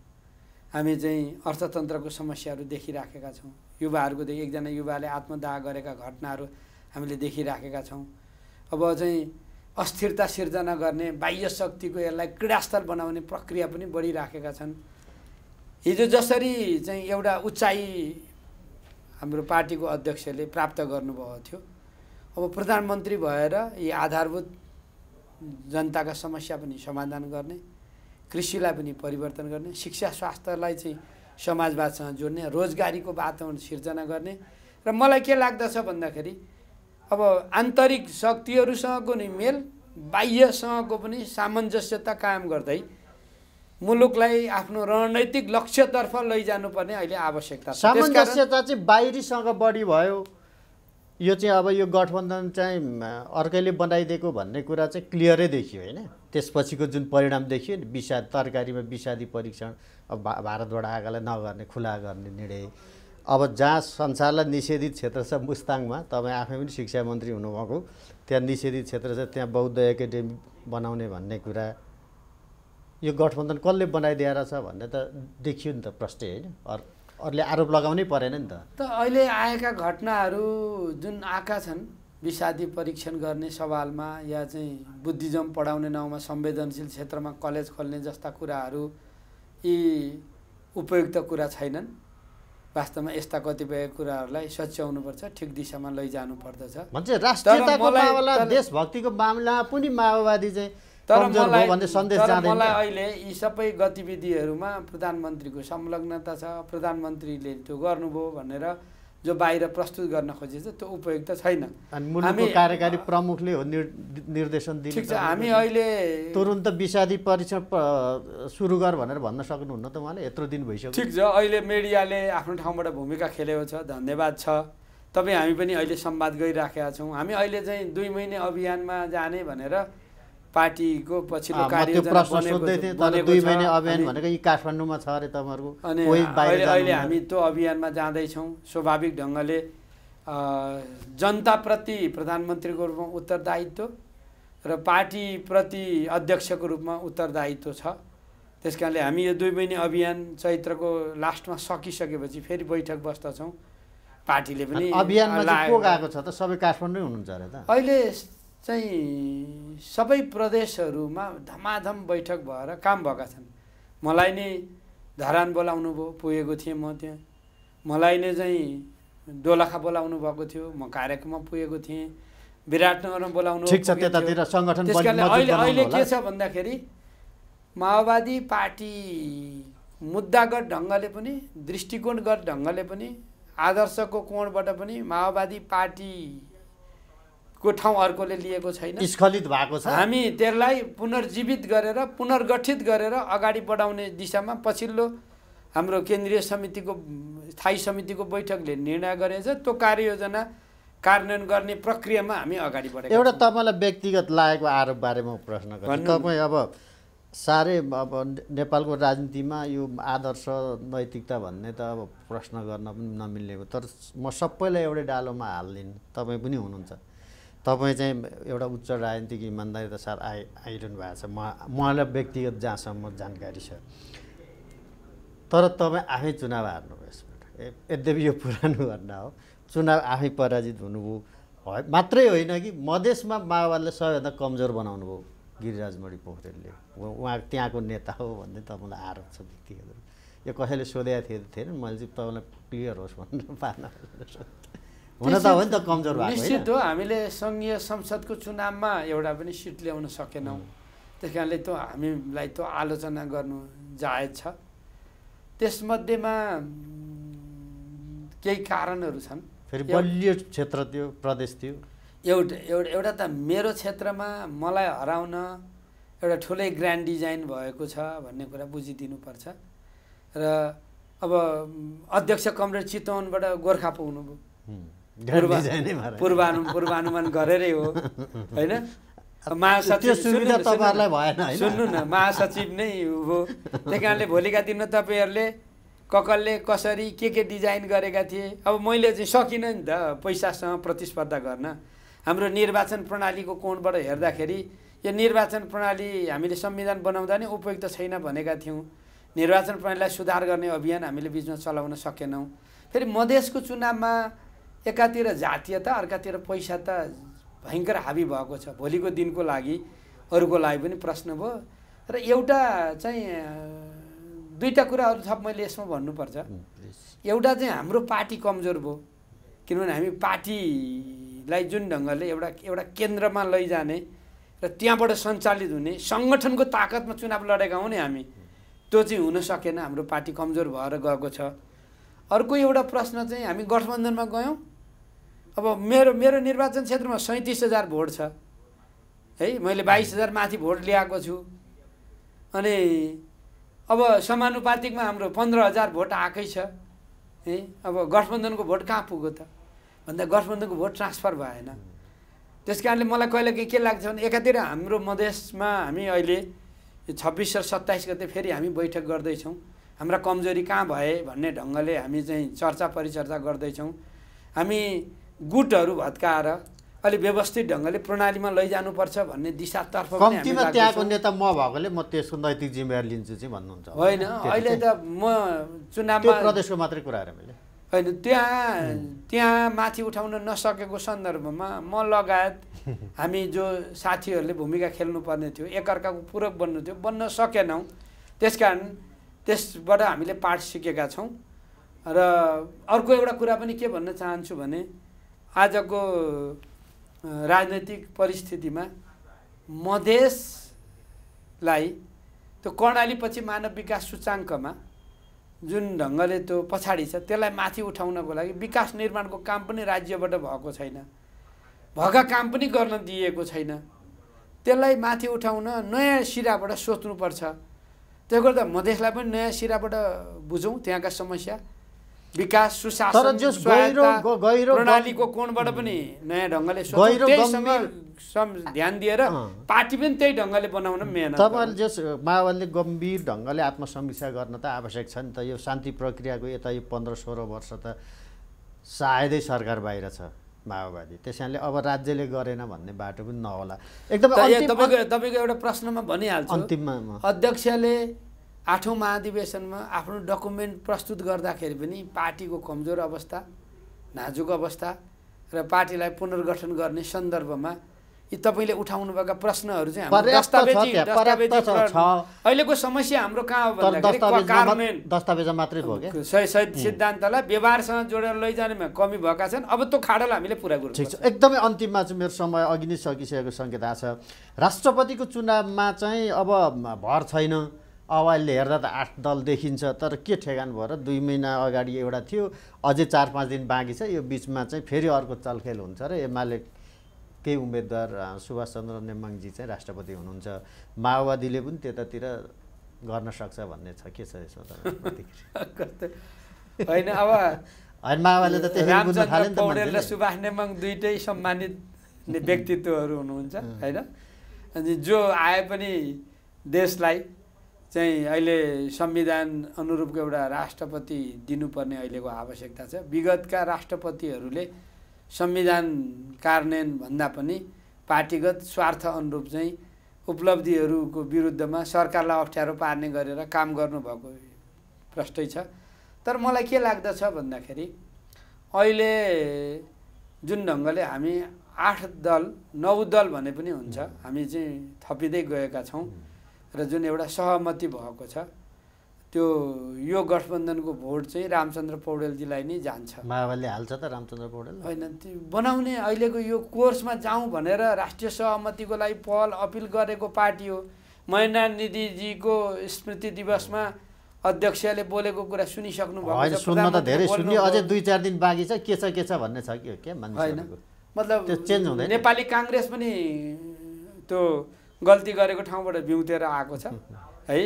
हामी चाहिँ अर्थतन्त्रको समस्याहरू देखिराखेका छौँ युवाहरूकोदेखि एकजना युवाले आत्मदाह गरेका घटनाहरू हामीले देखिराखेका छौँ अब चाहिँ अस्थिरता सिर्जना गर्ने बाह्य शक्तिको यसलाई क्रीडास्थल बनाउने प्रक्रिया पनि बढिराखेका छन् हिजो जसरी चाहिँ एउटा उचाइ हाम्रो पार्टीको अध्यक्षले प्राप्त गर्नुभएको थियो अब प्रधानमन्त्री भएर यी आधारभूत जनताका समस्या पनि समाधान गर्ने कृषिलाई पनि परिवर्तन गर्ने शिक्षा स्वास्थ्यलाई चाहिँ समाजवादसँग जोड्ने रोजगारीको वातावरण सिर्जना गर्ने र मलाई के लाग्दछ भन्दाखेरि अब आन्तरिक शक्तिहरूसँगको नि मेल बाह्यसँगको पनि सामञ्जस्यता कायम गर्दै मुलुकलाई आफ्नो रणनैतिक लक्ष्यतर्फ लैजानुपर्ने अहिले आवश्यकता सामञ्जस्यता चाहिँ बाहिरीसँग बढी भयो यो चाहिँ अब यो गठबन्धन चाहिँ अर्कैले बनाइदिएको भन्ने कुरा चाहिँ क्लियरै देखियो होइन त्यसपछिको जुन परिणाम देखियो नि विषाद तरकारीमा विषादी परीक्षण अब भा भारतबाट आएकालाई नगर्ने खुला गर्ने निर्णय अब जहाँ संसारलाई निषेधित क्षेत्र छ मुस्ताङमा तपाईँ आफै पनि शिक्षा मन्त्री हुनुभएको त्यहाँ निषेधित क्षेत्र छ त्यहाँ बौद्ध एकाडेमी बनाउने भन्ने कुरा यो गठबन्धन कसले बनाइदिएर छ भन्ने त देखियो नि त प्रष्टै होइन अरूले आरोप लगाउनै परेन नि त अहिले आएका घटनाहरू जुन आएका छन् विषादी परीक्षण गर्ने सवालमा या चाहिँ बुद्धिज्म पढाउने नाउँमा संवेदनशील क्षेत्रमा कलेज खोल्ने जस्ता कुराहरू यी उपयुक्त कुरा छैनन् वास्तवमा यस्ता कतिपय कुराहरूलाई सच्याउनुपर्छ ठिक दिशामा लैजानु पर्दछ देशभक्तिको मामलामा पनि माओवादी चाहिँ तर मलाई मलाई अहिले यी सबै गतिविधिहरूमा प्रधानमन्त्रीको संलग्नता छ प्रधानमन्त्रीले त्यो गर्नुभयो भनेर जो बाहिर प्रस्तुत गर्न खोजेको छ त्यो उपयुक्त छैन हामी कार्यकारी प्रमुखले हो निर्देशन छ हामी अहिले तुरुन्त विषादी परीक्षण सुरु गर भनेर भन्न सक्नुहुन्न त उहाँले यत्रो दिन भइसक्यो ठिक छ अहिले मिडियाले आफ्नो ठाउँबाट भूमिका खेलेको छ धन्यवाद छ तपाईँ हामी पनि अहिले संवाद गरिराखेका छौँ हामी अहिले चाहिँ दुई महिने अभियानमा जाने भनेर पार्टीको पछिल्लो कार्य प्रश्न दुई महिने अभियान भनेको काठमाडौँमा छ अरे तपाईँहरूको अनि अहिले हामी त्यो अभियानमा जाँदैछौँ स्वाभाविक ढङ्गले जनताप्रति प्रधानमन्त्रीको रूपमा उत्तरदायित्व र पार्टीप्रति अध्यक्षको रूपमा उत्तरदायित्व छ त्यस कारणले हामी यो दुई महिने अभियान चैत्रको लास्टमा सकिसकेपछि फेरि बैठक बस्दछौँ पार्टीले पनि अभियानमा को गएको छ त सबै काठमाडौँ हुनुहुन्छ अरे त अहिले चाहिँ सबै प्रदेशहरूमा धमाधम बैठक भएर काम भएका छन् मलाई नै धरान बोलाउनु भयो पुगेको थिएँ म त्यहाँ मलाई नै चाहिँ दोलखा बोलाउनु भएको थियो म कार्यक्रममा पुगेको थिएँ विराटनगरमा बोलाउनु त्यस कारणले अहिले अहिले के छ भन्दाखेरि माओवादी पार्टी मुद्दागत ढङ्गले पनि दृष्टिकोणगत ढङ्गले पनि आदर्शको कोणबाट पनि माओवादी पार्टी को ठाउँ अर्कोले लिएको छैन स्खलित भएको छ हामी त्यसलाई पुनर्जीवित गरेर पुनर्गठित गरेर अगाडि बढाउने दिशामा पछिल्लो हाम्रो केन्द्रीय समितिको स्थायी समितिको बैठकले निर्णय गरेछ त्यो कार्ययोजना कार्यान्वयन गर्ने प्रक्रियामा हामी अगाडि बढ एउटा तपाईँलाई व्यक्तिगत लागेको आरोप बारेमा प्रश्न गर्छु तपाईँ अब साह्रै अब नेपालको राजनीतिमा यो आदर्श नैतिकता भन्ने त अब प्रश्न गर्न पनि नमिलेको तर म सबैलाई एउटै डालोमा हालिदिनु तपाईँ पनि हुनुहुन्छ तपाईँ चाहिँ एउटा उच्च राजनीतिक इमान्दारीका साथ आइ आइरहनु भएको छ म उहाँलाई व्यक्तिगत जहाँसम्म जानकारी छ तर तपाईँ आफै चुनाव हार्नुभयो यसबाट यद्यपि यो पुरानो घटना हो चुनाव आफै पराजित हुनुभयो है मात्रै होइन कि मधेसमा माओवादीले सबैभन्दा कमजोर बनाउनु भयो गिरिराजमणि पोखरेलले उहाँ त्यहाँको नेता हो भन्ने तपाईँलाई आरोप छ व्यक्तिगत यो कसैले सोधेको थिएन थिएन मैले चाहिँ तपाईँलाई क्लियर होस् भनेर पार्न हुन त हो नि त कमजोर भएको निश्चित हो हामीले सङ्घीय संसदको चुनावमा एउटा पनि सिट ल्याउन सकेनौँ त्यस कारणले त्यो हामीलाई त्यो आलोचना गर्नु जायज छ त्यसमध्येमा केही कारणहरू छन् फेरि बलियो क्षेत्र थियो प्रदेश थियो एउटा एउटा एउटा त मेरो क्षेत्रमा मलाई हराउन एउटा ठुलै ग्रान्ड डिजाइन भएको छ भन्ने कुरा बुझिदिनुपर्छ र अब अध्यक्ष कमरेड चितवनबाट गोर्खा पुग्नुभयो पूर्व पूर्वानु पूर्वानुमान गरेरै हो होइन महासचिव सुन्नु न महासचिव नै हो त्यही कारणले भोलिका दिनमा तपाईँहरूले ककलले कसरी के के डिजाइन गरेका थिए अब मैले चाहिँ सकिनँ नि त पैसासँग प्रतिस्पर्धा गर्न हाम्रो निर्वाचन प्रणालीको कोणबाट हेर्दाखेरि यो निर्वाचन प्रणाली हामीले संविधान बनाउँदा नै उपयुक्त छैन भनेका थियौँ निर्वाचन प्रणालीलाई सुधार गर्ने अभियान हामीले बिचमा चलाउन सकेनौँ फेरि मधेसको चुनावमा एकातिर जातीयता अर्कातिर पैसा त भयङ्कर हाबी भएको छ भोलिको दिनको लागि अरूको लागि पनि प्रश्न भयो र एउटा चाहिँ दुईवटा कुराहरू थप मैले यसमा भन्नुपर्छ एउटा चाहिँ हाम्रो पार्टी कमजोर भयो किनभने हामी पार्टीलाई जुन ढङ्गले एउटा एउटा केन्द्रमा लैजाने र त्यहाँबाट सञ्चालित हुने सङ्गठनको ताकतमा चुनाव लडेका हौँ नि हामी त्यो चाहिँ हुन सकेन हाम्रो पार्टी कमजोर भएर गएको छ अर्को एउटा प्रश्न चाहिँ हामी गठबन्धनमा गयौँ अब मेरो मेरो निर्वाचन क्षेत्रमा सैँतिस हजार भोट छ है मैले बाइस हजार माथि भोट ल्याएको छु अनि अब समानुपातिकमा हाम्रो पन्ध्र हजार भोट आएकै छ है अब गठबन्धनको भोट कहाँ पुग्यो त भन्दा गठबन्धनको भोट ट्रान्सफर भएन त्यस कारणले मलाई कहिले के लाग्छ भने एकातिर हाम्रो मधेसमा हामी अहिले छब्बिस र सत्ताइस गते फेरि हामी बैठक गर्दैछौँ हाम्रा कमजोरी कहाँ भए भन्ने ढङ्गले हामी चाहिँ चर्चा परिचर्चा गर्दैछौँ हामी गुटहरू भत्काएर अहिले व्यवस्थित ढङ्गले प्रणालीमा लैजानुपर्छ भन्ने दिशातर्फ कम्तीमा त्यहाँको नेता म भएकोले म त्यसको नैतिक जिम्मेवारी लिन्छु चाहिँ भन्नुहुन्छ होइन अहिले त म चुनावमा प्रदेशको मात्रै कुरा मैले होइन त्यहाँ त्यहाँ माथि उठाउन नसकेको सन्दर्भमा म लगायत हामी जो साथीहरूले भूमिका खेल्नुपर्ने थियो एकअर्काको पूरक बन्नु थियो बन्न सकेनौँ त्यस कारण त्यसबाट हामीले पाठ सिकेका छौँ र अर्को एउटा कुरा पनि के भन्न चाहन्छु भने आजको राजनैतिक परिस्थितिमा मधेसलाई त्यो कर्णालीपछि मानव विकास सूचाङ्कमा जुन ढङ्गले त्यो पछाडि छ त्यसलाई माथि उठाउनको लागि विकास निर्माणको काम पनि राज्यबाट भएको छैन भएका काम पनि गर्न दिएको छैन त्यसलाई माथि उठाउन नयाँ सिराबाट सोच्नुपर्छ त्यसले गर्दा मधेसलाई पनि नयाँ सिराबाट बुझौँ त्यहाँका समस्या विकास सुशासन प्रणालीको कोणबाट पनि नयाँ ढङ्गले ध्यान दिएर पार्टी पनि त्यही ढङ्गले बनाउन मेहनत तपाईँहरूले जस माओवादीले गम्भीर ढङ्गले आत्मसमीक्षा गर्न त आवश्यक छ नि त यो शान्ति प्रक्रियाको यता यो पन्ध्र सोह्र वर्ष त सायदै सरकार बाहिर छ माओवादी त्यस कारणले अब राज्यले गरेन भन्ने बाटो पनि नहोला एकदम तपाईँको एउटा प्रश्नमा भनिहाल्छु अन्तिममा अध्यक्षले आठौँ महाधिवेशनमा आफ्नो डकुमेन्ट प्रस्तुत गर्दाखेरि पनि पार्टीको कमजोर अवस्था नाजुक अवस्था र पार्टीलाई पुनर्गठन गर्ने सन्दर्भमा यी तपाईँले उठाउनुभएका प्रश्नहरू चाहिँ अहिलेको समस्या हाम्रो कहाँ हो सिद्धान्तलाई व्यवहारसँग जोडेर लैजानेमा कमी भएका छन् अब त्यो खाडालाई हामीले पुरा गर्छ ठिक छ एकदमै अन्तिममा चाहिँ मेरो समय अघि नै सकिसकेको सङ्केत छ राष्ट्रपतिको चुनावमा चाहिँ अब भर छैन अब अहिले हेर्दा त आठ दल देखिन्छ तर के ठेगान भएर दुई महिना अगाडि एउटा थियो अझै चार पाँच दिन बाँकी छ यो बिचमा चाहिँ फेरि अर्को चलखेल हुन्छ र एमाले केही उम्मेदवार सुभाष चन्द्र नेमाङजी चाहिँ राष्ट्रपति हुनुहुन्छ माओवादीले पनि त्यतातिर गर्न सक्छ भन्ने छ के छ यसमा त होइन अब होइन माओवादीले त र सुभाष नेमाङ दुइटै सम्मानित व्यक्तित्वहरू हुनुहुन्छ होइन अनि जो आए पनि देशलाई चाहिँ अहिले संविधान अनुरूपको एउटा राष्ट्रपति दिनुपर्ने अहिलेको आवश्यकता छ विगतका राष्ट्रपतिहरूले संविधान कार्यान्वयन भन्दा पनि पार्टीगत स्वार्थ अनुरूप चाहिँ उपलब्धिहरूको विरुद्धमा सरकारलाई अप्ठ्यारो पार्ने गरेर काम गर्नुभएको प्रष्टै छ तर मलाई के लाग्दछ भन्दाखेरि अहिले जुन ढङ्गले हामी आठ दल नौ दल भने पनि हुन्छ हामी चाहिँ थपिँदै गएका छौँ र जुन एउटा सहमति भएको छ त्यो यो गठबन्धनको भोट चाहिँ रामचन्द्र पौडेलजीलाई नै जान्छ माओवादीले हाल्छ त रामचन्द्र पौडेल होइन त्यो बनाउने अहिलेको यो कोर्समा जाउँ भनेर राष्ट्रिय सहमतिको लागि पहल अपिल गरेको पार्टी हो महेन्द्र निधिजीको स्मृति दिवसमा अध्यक्षले बोलेको कुरा सुनिसक्नु भएको होइन मतलब हुँदैन नेपाली काङ्ग्रेस पनि त्यो गल्ती गरेको ठाउँबाट बिउतेर आएको छ है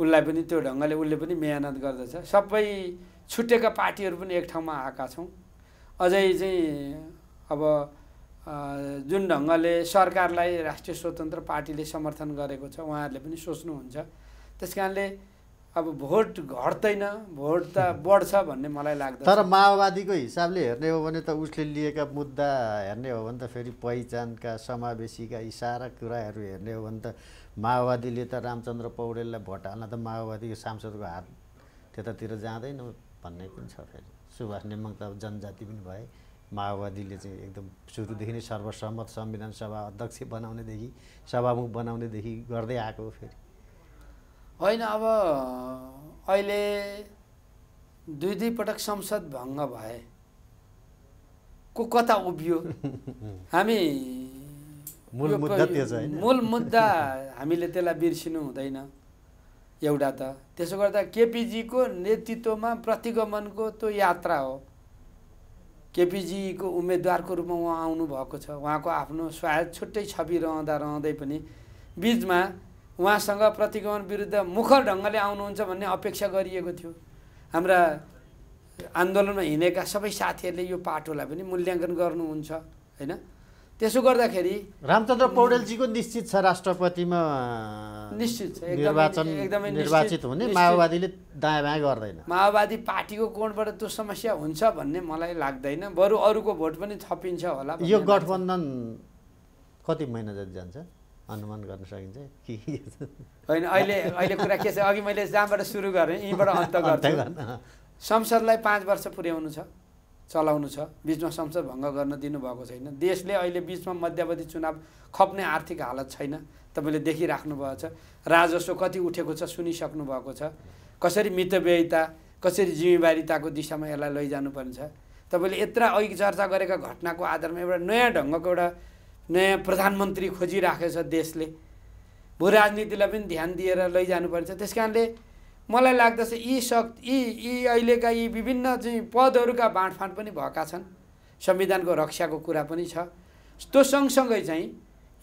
उसलाई पनि त्यो ढङ्गले उसले पनि मेहनत गर्दछ सबै छुटेका पार्टीहरू पनि एक ठाउँमा आएका छौँ अझै चाहिँ अब जुन ढङ्गले सरकारलाई राष्ट्रिय स्वतन्त्र पार्टीले समर्थन गरेको छ उहाँहरूले पनि सोच्नुहुन्छ त्यस कारणले अब भोट घट्दैन भोट त बढ्छ भन्ने मलाई लाग्छ तर माओवादीको हिसाबले हेर्ने हो भने त उसले लिएका मुद्दा हेर्ने हो भने त फेरि पहिचानका समावेशीका यी सारा कुराहरू हेर्ने हो भने त माओवादीले त रामचन्द्र पौडेललाई भोट हाल्न त माओवादीको सांसदको हात त्यतातिर जाँदैन भन्ने पनि छ फेरि सुभाष नेमाङ त जनजाति पनि भए माओवादीले चाहिँ एकदम सुरुदेखि नै सर्वसम्मत संविधान सभा अध्यक्ष बनाउनेदेखि सभामुख बनाउनेदेखि गर्दै आएको फेरि होइन अब अहिले दुई दुई पटक संसद भङ्ग भए को कता उभियो हामी मूल मुद्दा मूल मुद्दा हामीले त्यसलाई बिर्सिनु हुँदैन एउटा त त्यसो गर्दा केपिजीको नेतृत्वमा प्रतिगमनको त्यो यात्रा हो केपिजीको उम्मेदवारको रूपमा उहाँ आउनुभएको छ उहाँको आफ्नो स्वायत छुट्टै छवि रहँदा रहँदै पनि बिचमा उहाँसँग प्रतिगमन विरुद्ध मुखर ढङ्गले आउनुहुन्छ भन्ने अपेक्षा गरिएको थियो हाम्रा आन्दोलनमा हिँडेका सबै साथीहरूले यो पाटोलाई पनि मूल्याङ्कन गर्नुहुन्छ होइन त्यसो गर्दाखेरि रामचन्द्र पौडेलजीको निश्चित छ राष्ट्रपतिमा निश्चित छ निर्वाचन एकदमै निर्वाचित हुने माओवादीले दायाँ बायाँ गर्दैन माओवादी पार्टीको कोणबाट त्यो समस्या हुन्छ भन्ने मलाई लाग्दैन बरु अरूको भोट पनि थपिन्छ होला यो गठबन्धन कति महिना जति जान्छ अनुमान गर्न सकिन्छ कि होइन अहिले अहिले कुरा के छ अघि मैले जहाँबाट सुरु गरेँ यहीँबाट अन्त गर्छु संसदलाई पाँच वर्ष पुर्याउनु छ चलाउनु छ बिचमा संसद भङ्ग गर्न दिनुभएको छैन देशले अहिले बिचमा मध्यावधि चुनाव खप्ने आर्थिक हालत छैन तपाईँले भएको छ राजस्व कति उठेको छ सुनिसक्नु भएको छ कसरी मितव्ययिता कसरी जिम्मेवारिताको दिशामा यसलाई लैजानुपर्ने छ तपाईँले यत्र अघि चर्चा गरेका घटनाको आधारमा एउटा नयाँ ढङ्गको एउटा नयाँ प्रधानमन्त्री खोजिराखेको छ देशले भू राजनीतिलाई पनि ध्यान दिएर लैजानुपर्छ त्यस कारणले मलाई लाग्दछ यी शक्ति यी यी अहिलेका यी विभिन्न चाहिँ पदहरूका बाँडफाँड पनि भएका छन् संविधानको रक्षाको कुरा पनि छ त्यो सँगसँगै चाहिँ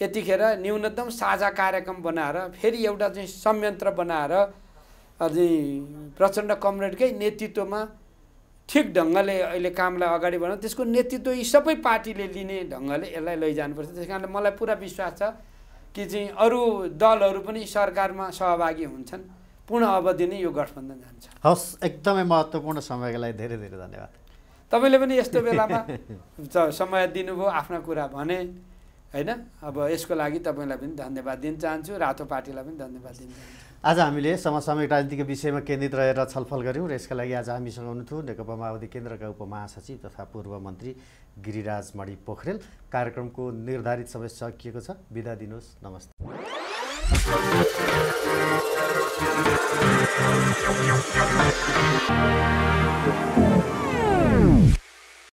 यतिखेर न्यूनतम साझा कार्यक्रम बनाएर फेरि एउटा चाहिँ संयन्त्र बनाएर चाहिँ प्रचण्ड कमरेडकै नेतृत्वमा ठिक ढङ्गले अहिले कामलाई अगाडि बढाउनु त्यसको नेतृत्व यी सबै पार्टीले लिने ढङ्गले यसलाई लैजानुपर्छ त्यस कारणले मलाई पुरा विश्वास छ कि चाहिँ अरू दलहरू पनि सरकारमा सहभागी हुन्छन् पूर्ण अवधि नै यो गठबन्धन जान्छ हस् एकदमै महत्त्वपूर्ण समयको लागि धेरै धेरै धन्यवाद तपाईँले पनि यस्तो बेलामा समय दिनुभयो आफ्ना कुरा भने होइन अब यसको लागि तपाईँलाई पनि धन्यवाद दिन चाहन्छु रातो पार्टीलाई पनि धन्यवाद दिन चाहन्छु आज हामीले समसामयिक राजनीतिको विषयमा केन्द्रित रहेर छलफल गऱ्यौँ र यसका लागि आज हामीसँग हुनुहुन्थ्यो नेकपा माओवादी केन्द्रका उपमहासचिव तथा पूर्व मन्त्री गिरिराज मणि पोखरेल कार्यक्रमको निर्धारित समय सकिएको छ बिदा दिनुहोस् नमस्ते